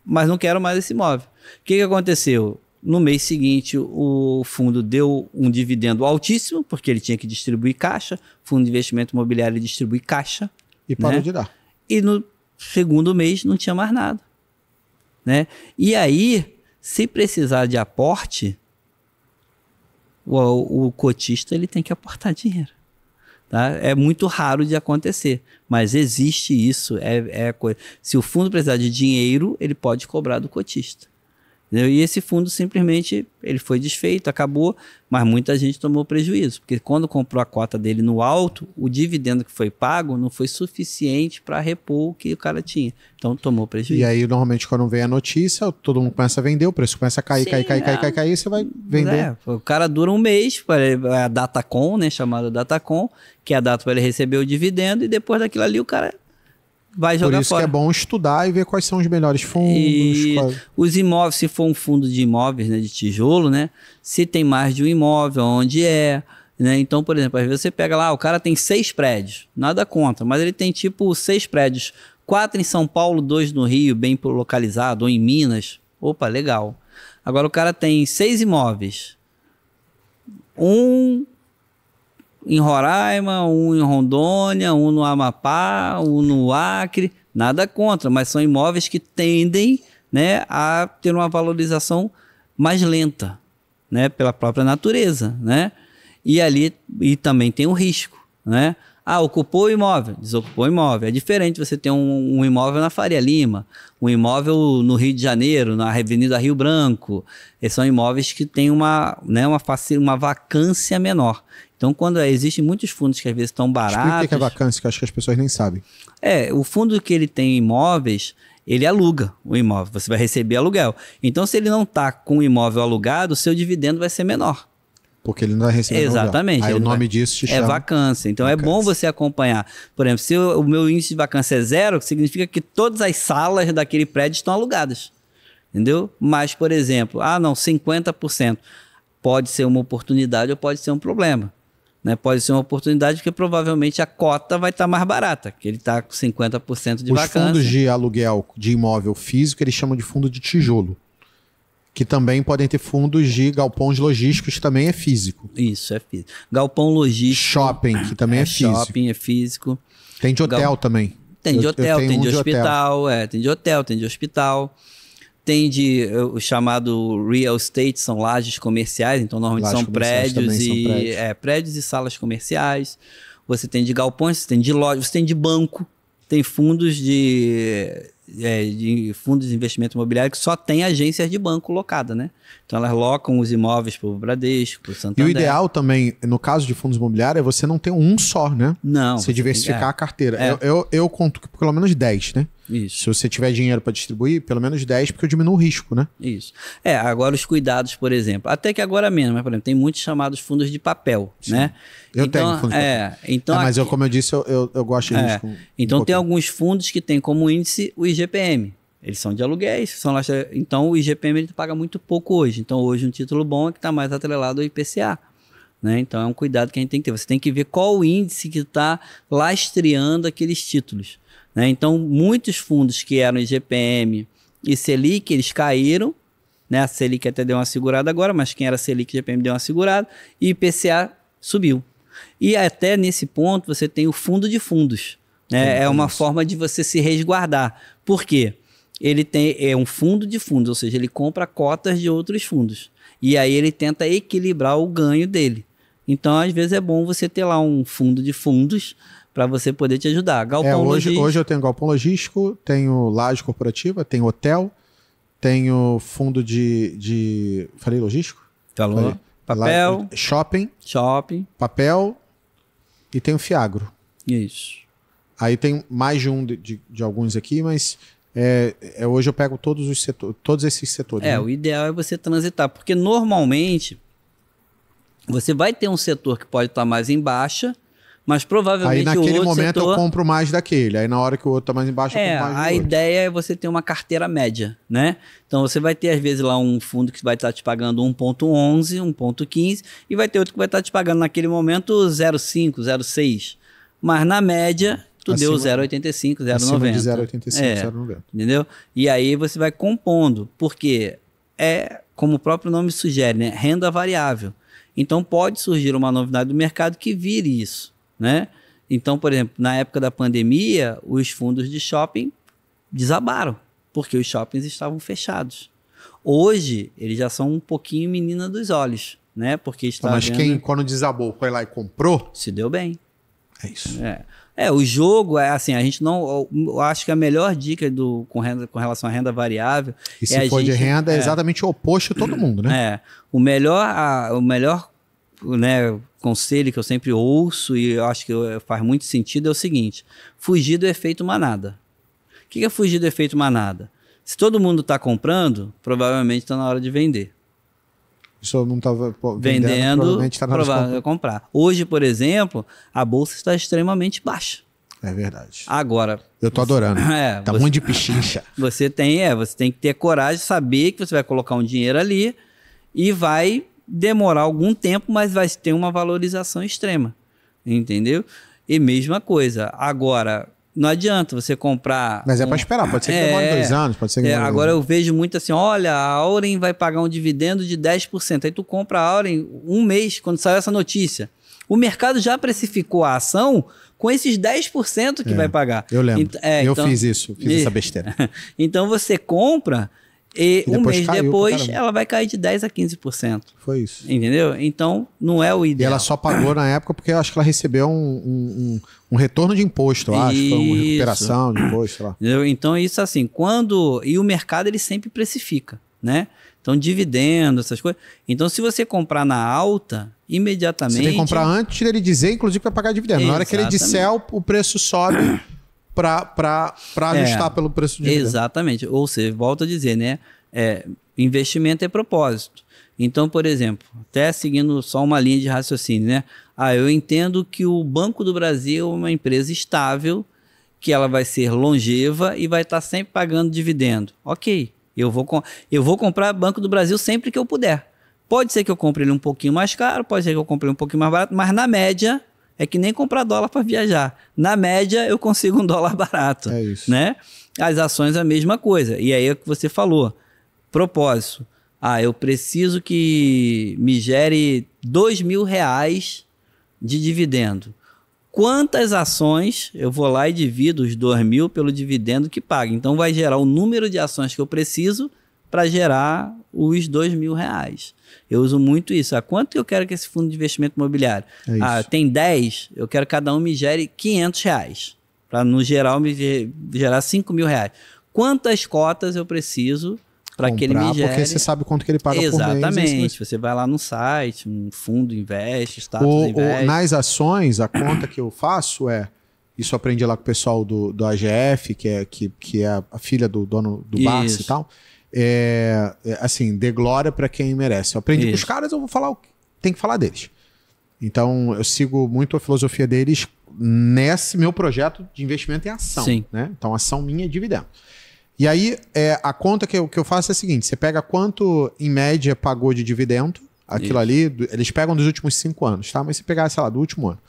B: mas não quero mais esse imóvel. O que, que aconteceu? No mês seguinte, o fundo deu um dividendo altíssimo, porque ele tinha que distribuir caixa. fundo de investimento imobiliário distribui caixa. E parou né? de dar. E no segundo mês não tinha mais nada. Né? E aí, se precisar de aporte, o, o cotista ele tem que aportar dinheiro. Tá? É muito raro de acontecer, mas existe isso. É, é Se o fundo precisar de dinheiro, ele pode cobrar do cotista. E esse fundo simplesmente ele foi desfeito, acabou, mas muita gente tomou prejuízo, porque quando comprou a cota dele no alto, o dividendo que foi pago não foi suficiente para repor o que o cara tinha. Então
A: tomou prejuízo. E aí, normalmente, quando vem a notícia, todo mundo começa a vender, o preço começa a cair, Sim, cair, cair, é, cair, cair, cair, você vai vender. É,
B: o cara dura um mês, a com né? Chamada data com que é a data para ele receber o dividendo, e depois daquilo ali o cara
A: vai jogar fora. Por isso fora. que é bom estudar e ver quais são os melhores fundos. E
B: os imóveis, se for um fundo de imóveis, né, de tijolo, né, se tem mais de um imóvel, onde é, né? Então, por exemplo, às vezes você pega lá, o cara tem seis prédios, nada contra, mas ele tem tipo seis prédios, quatro em São Paulo, dois no Rio, bem localizado, ou em Minas. Opa, legal. Agora o cara tem seis imóveis, um em Roraima, um em Rondônia, um no Amapá, um no Acre, nada contra, mas são imóveis que tendem né, a ter uma valorização mais lenta, né, pela própria natureza, né? E ali e também tem o um risco, né? Ah, ocupou o imóvel, desocupou o imóvel. É diferente você ter um, um, imóvel na Faria Lima, um imóvel no Rio de Janeiro, na Avenida Rio Branco. Esses são imóveis que têm uma, né, uma, uma vacância menor. Então, quando eh, existem muitos fundos que às vezes estão baratos. Explica
A: que é vacância, que acho que as pessoas nem sabem.
B: É, o fundo que ele tem imóveis, ele aluga o imóvel, você vai receber aluguel. Então, se ele não está com o imóvel alugado, o seu dividendo vai ser menor. Porque ele não vai receber Exatamente. Aí o nome vai... disso se é chama... Então, é vacância. Então vacância. é bom você acompanhar. Por exemplo, se o, o meu índice de vacância é zero, significa que todas as salas daquele prédio estão alugadas. Entendeu? Mas, por exemplo, ah, não, 50% pode ser uma oportunidade ou pode ser um problema né? Pode ser uma oportunidade porque provavelmente a cota vai estar tá mais barata, que ele está com 50% de Os vacância. fundos
A: de aluguel de imóvel físico, eles chamam de fundo de tijolo. Que também podem ter fundos de galpões logísticos, que também é físico. Isso, é físico. Galpão logístico. Shopping, que também é, é físico. Shopping é físico. Tem de hotel Gal... também. Tem de hotel, tem um de, de hotel. hospital,
B: é, tem de hotel, tem de hospital tem de eh, o chamado real estate, são lajes comerciais, então normalmente são prédios, e, são prédios. É, prédios e salas comerciais. Você tem de galpões, você tem de lojas, você tem de banco, tem fundos de, é, de fundos de investimento imobiliário que só tem agências de banco locada, né? Então elas locam os imóveis para o Bradesco, para o Santander. E o ideal
A: também, no caso de fundos imobiliários, é você não ter um só, né? Não. Você diversificar tem... é. a carteira. É. Eu, eu, eu, conto que pelo menos 10, né? Isso. Se você tiver dinheiro para distribuir, pelo menos 10, porque eu diminuo o risco, né?
B: Isso. É, agora os cuidados, por exemplo. Até que agora mesmo, mas, por exemplo, tem muitos chamados fundos de papel, Sim. né? Eu então, tenho fundos é, de papel. Então é, mas aqui... eu, como
A: eu disse, eu, eu, eu gosto de é. risco.
B: então um tem alguns fundos que têm como índice o IGPM. Eles são de aluguéis, são lá então o IGPM ele paga muito pouco hoje. Então hoje um título bom é que está mais atrelado ao IPCA. Né? Então é um cuidado que a gente tem que ter. Você tem que ver qual o índice que está lastreando aqueles títulos. Né? Então muitos fundos que eram IGPM e Selic, eles caíram. Né? A Selic até deu uma segurada agora, mas quem era Selic e IGPM deu uma segurada. E IPCA subiu. E até nesse ponto você tem o fundo de fundos. Né? É uma forma de você se resguardar. Por quê? Porque ele tem é um fundo de fundos, ou seja, ele compra cotas de outros fundos. E aí ele tenta equilibrar o ganho dele. Então, às vezes é bom você ter lá um fundo de fundos para você poder te ajudar. É, galpão é, hoje, logístico. hoje
A: eu tenho galpão logístico, tenho laje corporativa, tenho hotel, tenho fundo de, de falei logístico? Falou. Falei. Papel, shopping, shopping, papel e tenho fiagro. Isso. Aí tem mais de um de, de, de alguns aqui, mas é, é, hoje eu pego todos os setores, todos esses setores. É, né? o
B: ideal é você transitar, porque normalmente você vai ter um setor que pode estar tá mais em baixa, mas provavelmente. Aí naquele momento setor... eu
A: compro mais daquele. Aí na hora que o outro está mais embaixo, é, eu compro mais. A
B: ideia é você ter uma carteira média, né? Então você vai ter, às vezes, lá um fundo que vai estar tá te pagando 1,11, 1,15, e vai ter outro que vai estar tá te pagando naquele momento 0,5, 0,6. Mas na média, tu acima, deu 0,85, 0,90. de 0,85, é, 0,90. Entendeu? E aí você vai compondo, porque é, como o próprio nome sugere, né, renda variável. Então pode surgir uma novidade do mercado que vire isso, né? Então, por exemplo, na época da pandemia, os fundos de shopping desabaram, porque os shoppings estavam fechados. Hoje, eles já são um pouquinho menina dos olhos, né? Porque está Mas vendo... quem, quando desabou, foi lá e comprou? Se deu bem. É isso. É. É, o jogo é assim, a gente não. Eu acho que a melhor dica do, com, renda, com relação à renda variável. E é se é for gente, de renda, é, é
A: exatamente o oposto de todo mundo, né?
B: É. O melhor, a, o melhor né, conselho que eu sempre ouço e eu acho que faz muito sentido é o seguinte: fugir do efeito manada. O que é fugir do efeito manada? Se todo mundo está comprando, provavelmente está na hora de vender
A: pessoa não estava vendendo, vendendo, provavelmente tá provável comprar.
B: Hoje, por exemplo, a bolsa está extremamente baixa. É verdade. Agora. Eu tô
A: adorando. É, tá você, muito de pichincha.
B: Você tem, é, você tem que ter coragem, saber que você vai colocar um dinheiro ali e vai demorar algum tempo, mas vai ter uma valorização extrema. Entendeu? E mesma coisa. Agora, não adianta você comprar. Mas é um... para esperar, é, pode ser que é, demore dois anos, pode ser que é, Agora eu vejo muito assim: olha, a Auren vai pagar um dividendo de 10%. Aí tu compra a Auren um mês, quando saiu essa notícia. O mercado já precificou a ação com esses 10% que é, vai pagar. Eu lembro. Ent é, eu então... fiz isso, fiz essa besteira. então você compra e, e um mês depois, ela vai cair de 10% a 15%. Foi isso. Entendeu? Então,
A: não é o ideal. E ela só pagou na época porque eu acho que ela recebeu um, um, um retorno de imposto, eu acho. Foi uma recuperação de imposto, sei lá.
B: Entendeu? Então, isso assim, quando... E o mercado, ele sempre precifica, né? Então, dividendo, essas coisas. Então, se você comprar na alta, imediatamente... Você tem que comprar antes
A: dele dizer, inclusive, para pagar dividendo. Exatamente. Na hora que ele disser, o preço sobe para ajustar é, pelo preço de
B: Exatamente. Vida. Ou seja, volto a dizer, né? É, investimento é propósito. Então, por exemplo, até seguindo só uma linha de raciocínio, né? Ah, eu entendo que o Banco do Brasil é uma empresa estável, que ela vai ser longeva e vai estar sempre pagando dividendo. Ok, eu vou, com eu vou comprar Banco do Brasil sempre que eu puder. Pode ser que eu compre ele um pouquinho mais caro, pode ser que eu compre ele um pouquinho mais barato, mas na média é que nem comprar dólar para viajar. Na média, eu consigo um dólar barato. É isso. Né? As ações a mesma coisa. E aí é o que você falou. Propósito. Ah, eu preciso que me gere dois mil reais de dividendo. Quantas ações eu vou lá e divido os dois mil pelo dividendo que paga? Então vai gerar o número de ações que eu preciso para gerar os dois mil reais. Eu uso muito isso. Ah, quanto eu quero que esse fundo de investimento imobiliário? É ah, tem 10, eu quero que cada um me gere 500 reais. Para, no geral, me gerar 5 mil reais. Quantas cotas eu preciso para que ele me gere. Porque você sabe
A: quanto que ele paga Exatamente. por mês. É Exatamente.
B: Você vai lá no site, um fundo investe, status ou, investe. nas
A: ações, a conta que eu faço é. Isso aprendi lá com o pessoal do, do AGF, que é, que, que é a filha do dono do Barça e tal. É, é, assim, dê glória para quem merece. Eu aprendi Isso. com os caras, eu vou falar o que tem que falar deles. Então, eu sigo muito a filosofia deles nesse meu projeto de investimento em ação. Sim. Né? Então, ação minha é dividendo. E aí, é, a conta que eu, que eu faço é a seguinte: você pega quanto, em média, pagou de dividendo, aquilo Isso. ali, eles pegam dos últimos cinco anos, tá? Mas se pegar, sei lá, do último ano.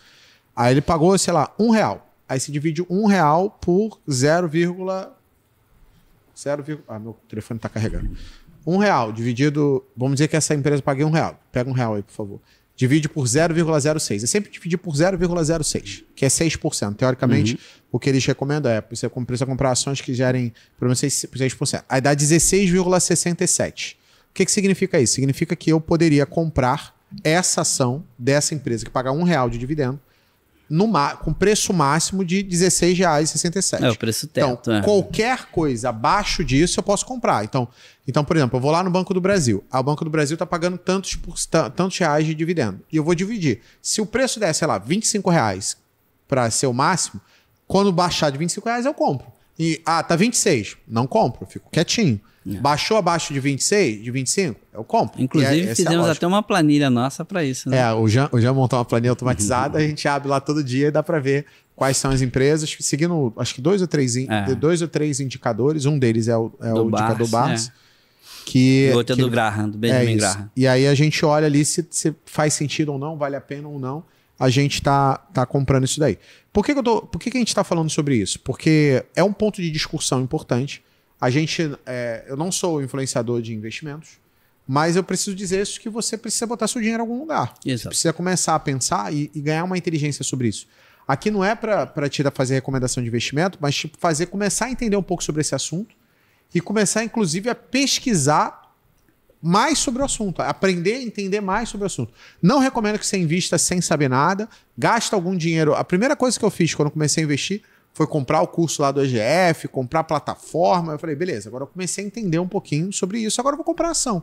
A: Aí ele pagou, sei lá, um real. Aí se divide um real por 0,1 0, ah, meu telefone está carregando. Um real dividido, vamos dizer que essa empresa paguei um real. Pega um real aí, por favor. Divide por 0,06. É sempre dividir por 0,06, que é 6%. Teoricamente, uhum. o que eles recomendam é você precisa comprar ações que gerem pelo menos 6%. Aí dá 16,67. O que, que significa isso? Significa que eu poderia comprar essa ação dessa empresa que paga um real de dividendo no, com preço máximo de R$16,67. É o preço teto. Então, é. qualquer coisa abaixo disso eu posso comprar. Então, então, por exemplo, eu vou lá no Banco do Brasil. Ah, o Banco do Brasil está pagando tantos, tantos reais de dividendo. E eu vou dividir. Se o preço der, sei lá, R$25,00 para ser o máximo, quando baixar de R$25,00 eu compro. E, ah, tá 26. Não compro, fico quietinho. É. Baixou abaixo de 26, de 25, eu compro. Inclusive, é, é, fizemos é
B: até uma planilha nossa para isso. Né? É,
A: o Jean, o Jean montou uma planilha automatizada, uhum. a gente abre lá todo dia e dá para ver quais são as empresas, seguindo acho que dois ou três, é. dois ou três indicadores. Um deles é o, é do o Barça, indicador é. Que, o outro é do Graham, do Benjamin Graham. E aí a gente olha ali se, se faz sentido ou não, vale a pena ou não a gente tá, tá comprando isso daí. Por que, que eu tô, por que, que a gente está falando sobre isso? Porque é um ponto de discussão importante. A gente, é, eu não sou influenciador de investimentos, mas eu preciso dizer isso que você precisa botar seu dinheiro em algum lugar. Exato. Você precisa começar a pensar e, e ganhar uma inteligência sobre isso. Aqui não é para te fazer recomendação de investimento, mas tipo, fazer começar a entender um pouco sobre esse assunto e começar, inclusive, a pesquisar mais sobre o assunto, aprender a entender mais sobre o assunto. Não recomendo que você invista sem saber nada, gasta algum dinheiro. A primeira coisa que eu fiz quando comecei a investir foi comprar o curso lá do EGF, comprar a plataforma. Eu falei, beleza, agora eu comecei a entender um pouquinho sobre isso, agora eu vou comprar ação.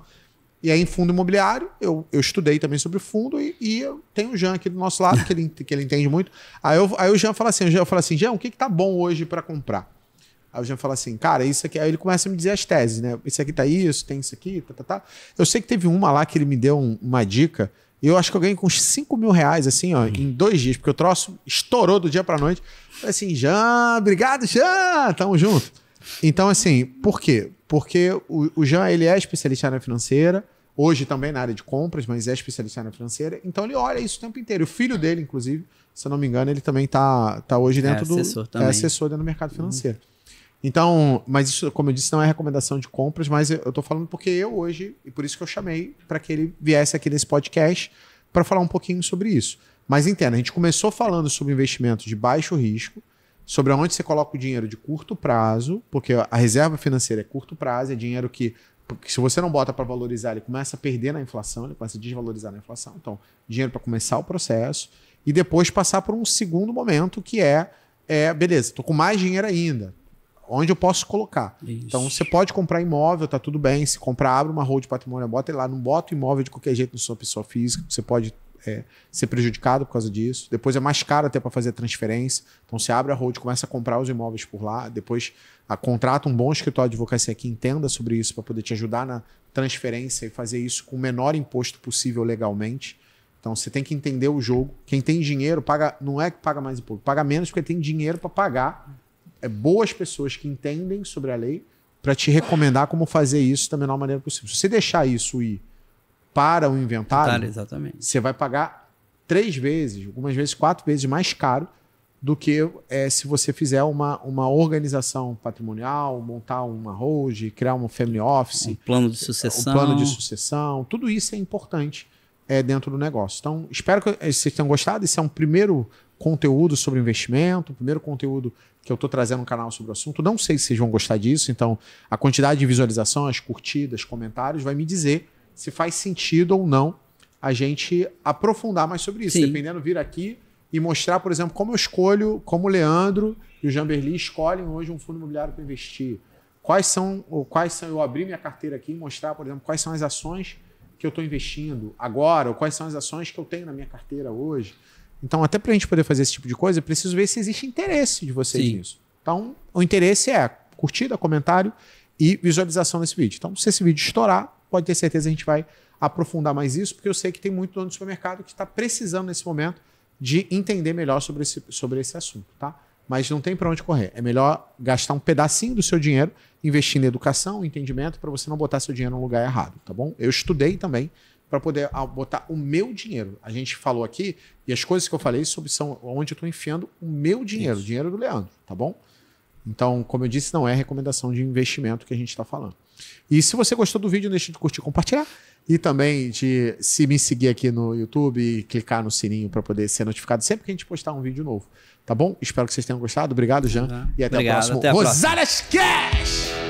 A: E aí, em fundo imobiliário, eu, eu estudei também sobre fundo e, e eu tenho o Jean aqui do nosso lado, que ele, que ele entende muito. Aí, eu, aí o Jean fala assim: o Jean fala assim, Jean, o que, que tá bom hoje para comprar? Aí o Jean fala assim, cara, isso aqui. Aí ele começa a me dizer as teses, né? Isso aqui tá isso, tem isso aqui, tá, tá, tá. Eu sei que teve uma lá que ele me deu um, uma dica. Eu acho que eu ganhei com uns 5 mil reais, assim, ó, em dois dias, porque o troço estourou do dia pra noite. Falei assim, Jean, obrigado, Jean, tamo junto. Então, assim, por quê? Porque o, o Jean, ele é especialista na financeira, hoje também na área de compras, mas é especialista na financeira. Então ele olha isso o tempo inteiro. O filho dele, inclusive, se eu não me engano, ele também está tá hoje é dentro é, assessor do. Também. É assessor dentro do mercado financeiro. Uhum. Então, mas isso, como eu disse, não é recomendação de compras, mas eu estou falando porque eu hoje, e por isso que eu chamei para que ele viesse aqui nesse podcast para falar um pouquinho sobre isso. Mas entenda, a gente começou falando sobre investimento de baixo risco, sobre onde você coloca o dinheiro de curto prazo, porque a reserva financeira é curto prazo, é dinheiro que, se você não bota para valorizar, ele começa a perder na inflação, ele começa a desvalorizar na inflação. Então, dinheiro para começar o processo e depois passar por um segundo momento que é, é beleza, estou com mais dinheiro ainda, onde eu posso colocar. Então, isso. Então você pode comprar imóvel, tá tudo bem. Se comprar, abre uma road de patrimônio, bota ele lá, não bota o imóvel de qualquer jeito na sua pessoa física, você pode é, ser prejudicado por causa disso. Depois é mais caro até para fazer a transferência. Então você abre a hold, começa a comprar os imóveis por lá. Depois a, contrata um bom escritório de advocacia que entenda sobre isso para poder te ajudar na transferência e fazer isso com o menor imposto possível legalmente. Então você tem que entender o jogo. Quem tem dinheiro paga, não é que paga mais imposto, paga menos porque tem dinheiro para pagar é boas pessoas que entendem sobre a lei para te recomendar como fazer isso da menor maneira possível. Se você deixar isso ir para o inventário, exatamente, você vai pagar três vezes, algumas vezes quatro vezes mais caro do que é, se você fizer uma, uma organização patrimonial, montar uma holding, criar uma family office. Um plano de é, sucessão. Um plano de sucessão. Tudo isso é importante é, dentro do negócio. Então, espero que vocês tenham gostado. Esse é um primeiro conteúdo sobre investimento, primeiro conteúdo que eu estou trazendo um canal sobre o assunto. Não sei se vocês vão gostar disso, então a quantidade de visualização, as curtidas, comentários, vai me dizer se faz sentido ou não a gente aprofundar mais sobre isso. Sim. Dependendo, vir aqui e mostrar, por exemplo, como eu escolho, como o Leandro e o Jamberli escolhem hoje um fundo imobiliário para investir. Quais são, ou quais são, eu abrir minha carteira aqui e mostrar, por exemplo, quais são as ações que eu estou investindo agora, ou quais são as ações que eu tenho na minha carteira hoje. Então, até para a gente poder fazer esse tipo de coisa, eu preciso ver se existe interesse de vocês Sim. nisso. Então, o interesse é curtida, comentário e visualização desse vídeo. Então, se esse vídeo estourar, pode ter certeza que a gente vai aprofundar mais isso, porque eu sei que tem muito dono do supermercado que está precisando nesse momento de entender melhor sobre esse, sobre esse assunto, tá? Mas não tem para onde correr. É melhor gastar um pedacinho do seu dinheiro, investir em educação, entendimento, para você não botar seu dinheiro no lugar errado, tá bom? Eu estudei também para poder ah, botar o meu dinheiro. A gente falou aqui, e as coisas que eu falei sobre são onde eu estou enfiando o meu dinheiro, o dinheiro do Leandro, tá bom? Então, como eu disse, não é recomendação de investimento que a gente está falando. E se você gostou do vídeo, deixe de curtir e compartilhar. E também de se me seguir aqui no YouTube e clicar no sininho para poder ser notificado sempre que a gente postar um vídeo novo. Tá bom? Espero que vocês tenham gostado. Obrigado, Jean. Uhum. E até Obrigado, o próximo. Até Cash!